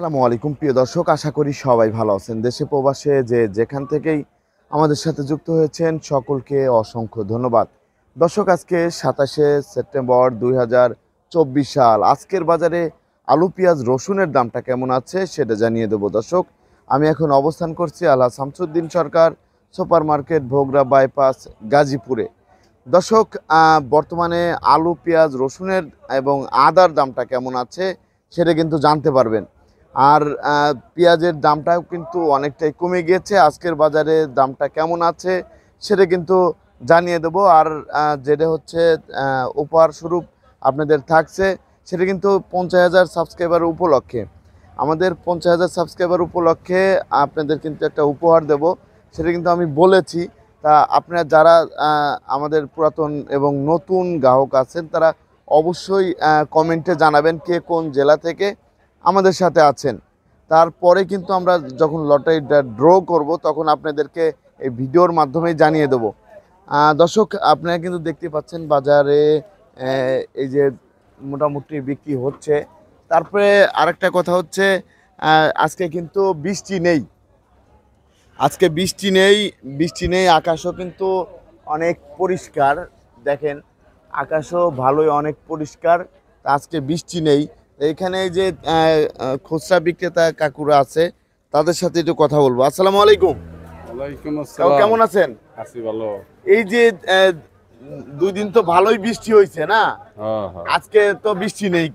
আসসালামু আলাইকুম প্রিয় দর্শক আশা করি সবাই ভালো আছেন দেশে প্রবাসে যে যেখান থেকেই আমাদের সাথে যুক্ত হয়েছেন সকলকে অসংখ্য ধন্যবাদ দর্শক আজকে সাতাশে সেপ্টেম্বর দুই সাল আজকের বাজারে আলু পেঁয়াজ রসুনের দামটা কেমন আছে সেটা জানিয়ে দেবো দর্শক আমি এখন অবস্থান করছি আল্লাহ Shamsuddin Sarkar super market Bhogra bypass গাজীপুরে দর্শক বর্তমানে আলু পেঁয়াজ রসুনের এবং আদার দামটা কেমন আছে সেটা কিন্তু জানতে পারবেন আর পেঁয়াজের দামটাও কিন্তু অনেকটাই কমে গিয়েছে আজকের বাজারে দামটা কেমন আছে সেটা কিন্তু জানিয়ে দেব আর যেটা হচ্ছে উপহার স্বরূপ আপনাদের থাকছে সেটা কিন্তু পঞ্চাশ হাজার সাবস্ক্রাইবার উপলক্ষে আমাদের পঞ্চাশ হাজার সাবস্ক্রাইবার উপলক্ষে আপনাদের কিন্তু একটা উপহার দেব সেটা কিন্তু আমি বলেছি তা আপনার যারা আমাদের পুরাতন এবং নতুন গ্রাহক আছেন তারা অবশ্যই কমেন্টে জানাবেন কে কোন জেলা থেকে আমাদের সাথে আছেন তারপরে কিন্তু আমরা যখন লটারিটা ড্র করব তখন আপনাদেরকে এই ভিডিওর মাধ্যমে জানিয়ে দেব দর্শক আপনারা কিন্তু দেখতে পাচ্ছেন বাজারে এই যে মোটামুটি বিক্রি হচ্ছে তারপরে আরেকটা কথা হচ্ছে আজকে কিন্তু বৃষ্টি নেই আজকে বৃষ্টি নেই বৃষ্টি নেই আকাশও কিন্তু অনেক পরিষ্কার দেখেন আকাশও ভালোই অনেক পরিষ্কার আজকে বৃষ্টি নেই এখানে যে খুচরা বিক্রেতা কাকুরা আছে তাদের সাথে একটু কথা বলবো আসসালামু আলাইকুম কেমন আছেন এই যে দুই দিন তো ভালোই বৃষ্টি হয়েছে না হ্যাঁ, হ্যাঁ। আজকে তো বৃষ্টি নেই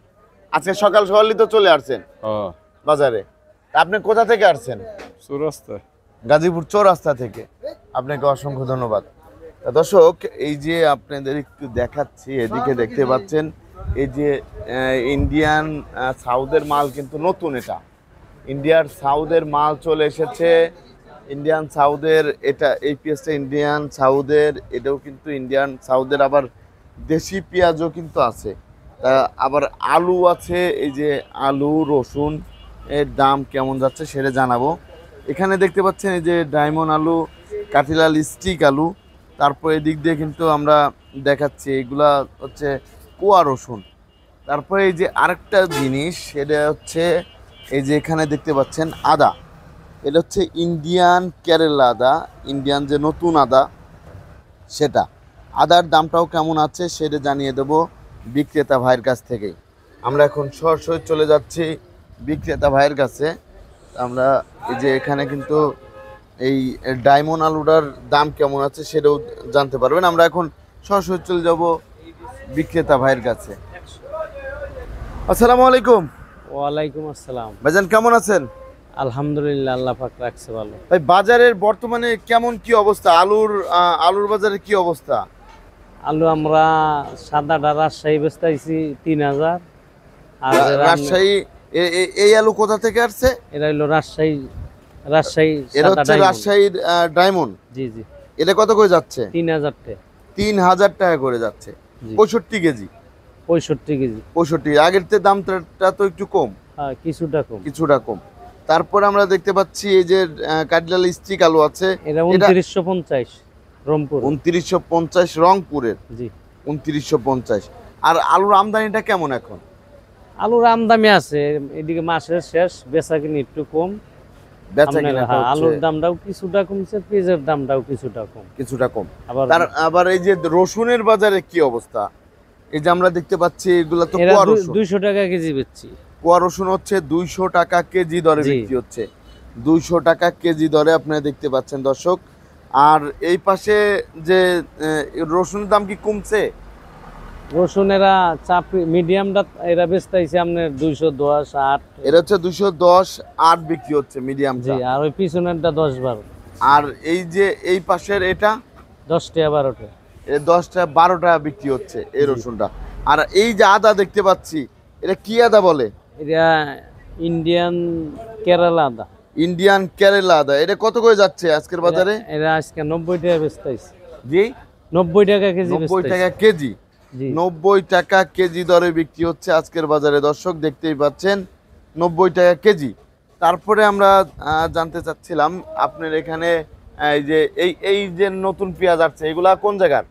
আজকে সকাল সকালই তো চলে আসছেন হ্যাঁ। বাজারে আপনি কোথা থেকে আসছেন গাজীপুর চৌরাস্তা থেকে আপনাকে অসংখ্য ধন্যবাদ দর্শক এই যে আপনাদের একটু দেখাচ্ছি এদিকে দেখতে পাচ্ছেন এই যে ইন্ডিয়ান সাউথের মাল কিন্তু নতুন এটা ইন্ডিয়ার সাউথের মাল চলে এসেছে ইন্ডিয়ান সাউথের এটা এই পেঁয়াজটা ইন্ডিয়ান সাউথের এটাও কিন্তু ইন্ডিয়ান সাউথের আবার দেশি পেঁয়াজও কিন্তু আছে তা আবার আলু আছে এই যে আলু রসুন এর দাম কেমন যাচ্ছে সেটা জানাবো এখানে দেখতে পাচ্ছেন এই যে ডায়মন্ড আলু কাঠিলাল স্টিক আলু তারপর এদিক দিয়ে কিন্তু আমরা দেখাচ্ছি এগুলা হচ্ছে কোয়া রসুন তারপরে এই যে আরেকটা জিনিস সেটা হচ্ছে এই যে এখানে দেখতে পাচ্ছেন আদা এটা হচ্ছে ইন্ডিয়ান কেরালা আদা ইন্ডিয়ান যে নতুন আদা সেটা আদার দামটাও কেমন আছে সেটা জানিয়ে দেব বিক্রেতা ভাইয়ের কাছ থেকে আমরা এখন সরাসরি চলে যাচ্ছি বিক্রেতা ভাইয়ের কাছে আমরা এই যে এখানে কিন্তু এই ডায়মন্ড আলুটার দাম কেমন আছে সেটাও জানতে পারবেন আমরা এখন সরাসরি চলে যাব বিক্রেতা ভাইয়ের কাছে আসসালামু আলাইকুম ওয়ালাইকুম আসসালাম ভাইজান কেমন আছেন আলহামদুলিল্লাহ আল্লাহ পাক রাখছে ভালো ভাই বাজারের বর্তমানে কেমন কি অবস্থা আলুর আলুর বাজারে কি অবস্থা আলু আমরা তিন হাজার আর রাজশাহী এই আলু কোথা থেকে আসছে এটা হলো রাজশাহী রাজশাহী এটা হচ্ছে রাজশাহীর ডায়মন্ড জি জি এটা কত করে যাচ্ছে তিন টাকা তিন হাজার টাকা করে যাচ্ছে পঁয়ষট্টি কেজি পঁয়ষট্টি কেজি পঁয়ষট্টি আগের তে দামটা তো একটু কম হ্যাঁ কিছুটা কম কিছুটা কম তারপর আমরা দেখতে পাচ্ছি এই যে কাটলাল স্টিক আলু আছে এটা উনত্রিশশো পঞ্চাশ রংপুর উনত্রিশশো পঞ্চাশ রংপুরের জি উনত্রিশশো পঞ্চাশ আর আলুর আমদানিটা কেমন এখন আলুর আমদানি আছে এদিকে মাসের শেষ বেচাকেনি একটু কম হ্যাঁ, এই যে আমরা দেখতে পাচ্ছি এগুলা তো টাকা কেজি রসুন হচ্ছে টাকা কেজি দরে হচ্ছে টাকা কেজি দরে আপনারা দেখতে পাচ্ছেন দর্শক আর এই পাশে যে রসুনের দাম কি কমছে রসুন এরা চাপড়ি মিডিয়ামটা এরা বেচতেছে আপনার দুইশো দশ আট এরা হচ্ছে দুইশো দশ আট বিক্রি হচ্ছে মিডিয়াম জি আর ওই পিছনেরটা দশ বারো আর এই যে এই পাশের এটা দশ টাকা বারোটা এ দশটা টাকা বিক্রি হচ্ছে এই রসুনটা আর এই যে আদা দেখতে পাচ্ছি এটা কি আদা বলে এটা ইন্ডিয়ান কেরালা আদা ইন্ডিয়ান কেরালা আদা এটা কত করে যাচ্ছে আজকের বাজারে এটা আজকে নব্বই টাকা বেচতেছে জি নব্বই টাকা কেজি নব্বই টাকা কেজি নব্বই টাকা কেজি দরে বিক্রি হচ্ছে আজকের বাজারে দর্শক দেখতেই পাচ্ছেন নব্বই টাকা কেজি তারপরে আমরা জানতে চাচ্ছিলাম আপনার এখানে এই যে এই এই যে নতুন পেঁয়াজ আসছে এগুলা কোন জায়গার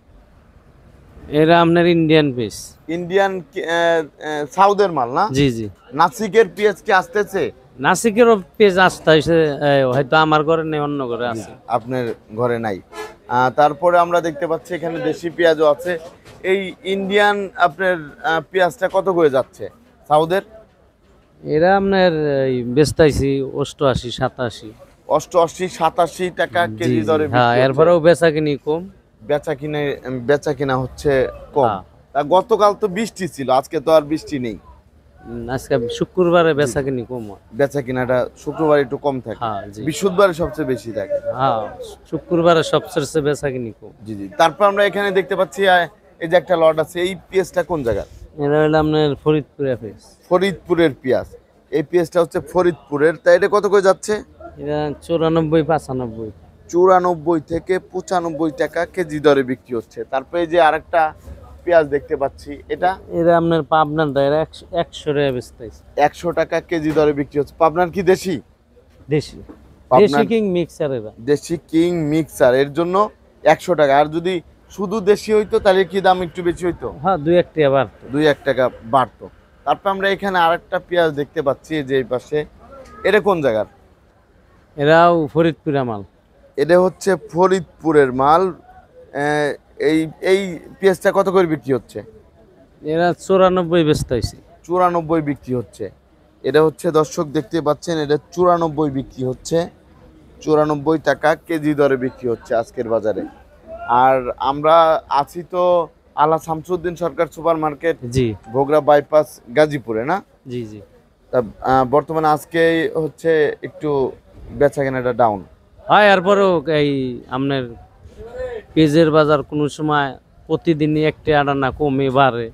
এরা আপনার ইন্ডিয়ান পিস ইন্ডিয়ান সাউদের মাল না জি জি নাসিকের পেঁয়াজ কি আসতেছে নাসিকেরও পেঁয়াজ আসতে হয়তো আমার ঘরে নেই অন্য ঘরে আছে আপনার ঘরে নাই তারপরে আমরা দেখতে পাচ্ছি এখানে দেশি পেঁয়াজও আছে এই ইন্ডিয়ান আপনার পেঁয়াজটা কত করে যাচ্ছে সাউদের এরা আপনার বেচতাইছি অষ্টআশি সাতাশি অষ্টআশি সাতাশি টাকা কেজি দরে হ্যাঁ, এরপরেও বেচা কিনি কম বেচা কিনে বেচা কিনা হচ্ছে কম হ্যাঁ। গতকাল তো বৃষ্টি ছিল আজকে তো আর বৃষ্টি নেই আজকে শুক্রবারে বেচা কিনি কম হয় বেচা কিনাটা শুক্রবার একটু কম থাকে হ্যাঁ সবচেয়ে বেশি থাকে হ্যাঁ, শুক্রবারে সবচেয়ে বেচা কিনি কম জি জি তারপর আমরা এখানে দেখতে পাচ্ছি এই যে একটা লট আছে এই পেঁয়াজটা কোন জায়গা এটা হলো আপনার ফরিদপুরের পেঁয়াজ ফরিদপুরের পেঁয়াজ এই পেঁয়াজটা হচ্ছে ফরিদপুরের তাই এটা কত করে যাচ্ছে এটা চুরানব্বই পাঁচানব্বই চুরানব্বই থেকে পঁচানব্বই টাকা কেজি দরে বিক্রি হচ্ছে তারপরে যে আরেকটা পেঁয়াজ দেখতে পাচ্ছি এটা এটা আপনার পাবনার দায়ের একশো টাকা বেচতেছে একশো টাকা কেজি দরে বিক্রি হচ্ছে পাবনার কি দেশি দেশি দেশি কিং মিক্সার দেশি কিং মিক্সার এর জন্য একশো টাকা আর যদি শুধু দেশি হইতো তাহলে কি দাম একটু বেশি হইতো হ্যাঁ দুই এক টাকা বাড়তো দুই এক টাকা বাড়তো তারপর আমরা এখানে আরেকটা পেঁয়াজ দেখতে পাচ্ছি যে এই পাশে এটা কোন জায়গার এরাও ফরিদপুরের মাল এটা হচ্ছে ফরিদপুরের মাল এই এই পেঁয়াজটা কত করে বিক্রি হচ্ছে এরা চুরানব্বই বেচতে হয়েছে চুরানব্বই বিক্রি হচ্ছে এটা হচ্ছে দর্শক দেখতে পাচ্ছেন এটা চুরানব্বই বিক্রি হচ্ছে চুরানব্বই টাকা কেজি দরে বিক্রি হচ্ছে আজকের বাজারে আর আমরা আছি তো আলা শামসুদ্দিন সরকার সুপার মার্কেট জি ভোগরা বাইপাস গাজীপুরে না জি জি তা বর্তমানে আজকে হচ্ছে একটু বেচা কেনাটা ডাউন হ্যাঁ এরপরও এই আপনার পেজের বাজার কোনো সময় প্রতিদিনই একটি আনা কমে বাড়ে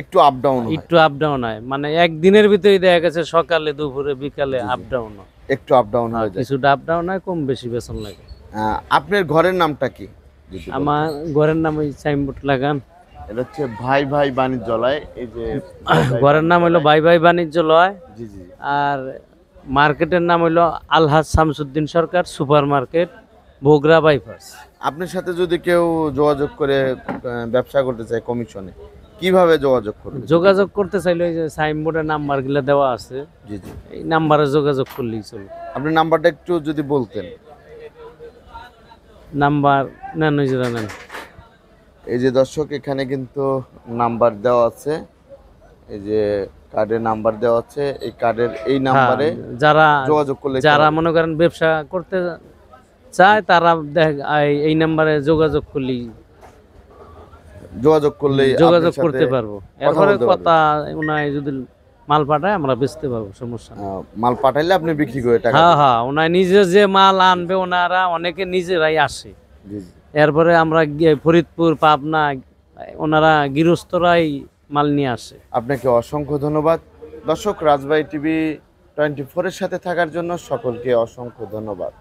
একটু আপডাউন একটু আপ ডাউন হয় মানে একদিনের ভিতরেই দেখা গেছে সকালে দুপুরে বিকালে আপ ডাউন একটু আপ ডাউন হয় কিছুটা আপডাউন হয় কম বেশি বেতন লাগে আপনার ঘরের নামটা কি আমার ঘরের নাম ওই সাইনবোর্ড লাগান এটা হচ্ছে ভাই ভাই লয় এই যে ঘরের নাম হলো ভাই ভাই বাণিজ্যলয় জি জি আর মার্কেটের নাম হলো Alhaj Shamsuddin Sarkar super market Bhogra bypass আপনার সাথে যদি কেউ যোগাযোগ করে ব্যবসা করতে চায় কমিশনে কিভাবে যোগাযোগ করবে যোগাযোগ করতে চাইলে ওই যে সাইনবোর্ডের নাম্বারগুলো দেওয়া আছে জি জি এই নাম্বারে যোগাযোগ করলেই চলবে আপনার নাম্বারটা একটু যদি বলতেন নাম্বার নেন ওই যে নেন এই যে দর্শক এখানে কিন্তু নাম্বার দেওয়া আছে এই যে কার্ডের নাম্বার দেওয়া আছে এই কার্ডের এই নাম্বারে হ্যাঁ, যারা যোগাযোগ করলে যারা মনে করেন ব্যবসা করতে চায় তারা এই নাম্বারে যোগাযোগ করলেই যোগাযোগ করলে যোগাযোগ করতে পারবো এরপরে কথা উনাই যদি মাল পাঠায় আমরা বেচতে পারবো সমস্যা মাল পাঠাইলে আপনি বিক্রি করে টাকা হ্যাঁ হ্যাঁ ওনার নিজে যে মাল আনবে ওনারা অনেকে নিজেরাই আসে এরপরে আমরা ফরিদপুর পাবনা ওনারা গৃহস্থরাই মাল নিয়ে আসে আপনাকে অসংখ্য ধন্যবাদ দর্শক রাজবাই টিভি টোয়েন্টি ফোরের সাথে থাকার জন্য সকলকে অসংখ্য ধন্যবাদ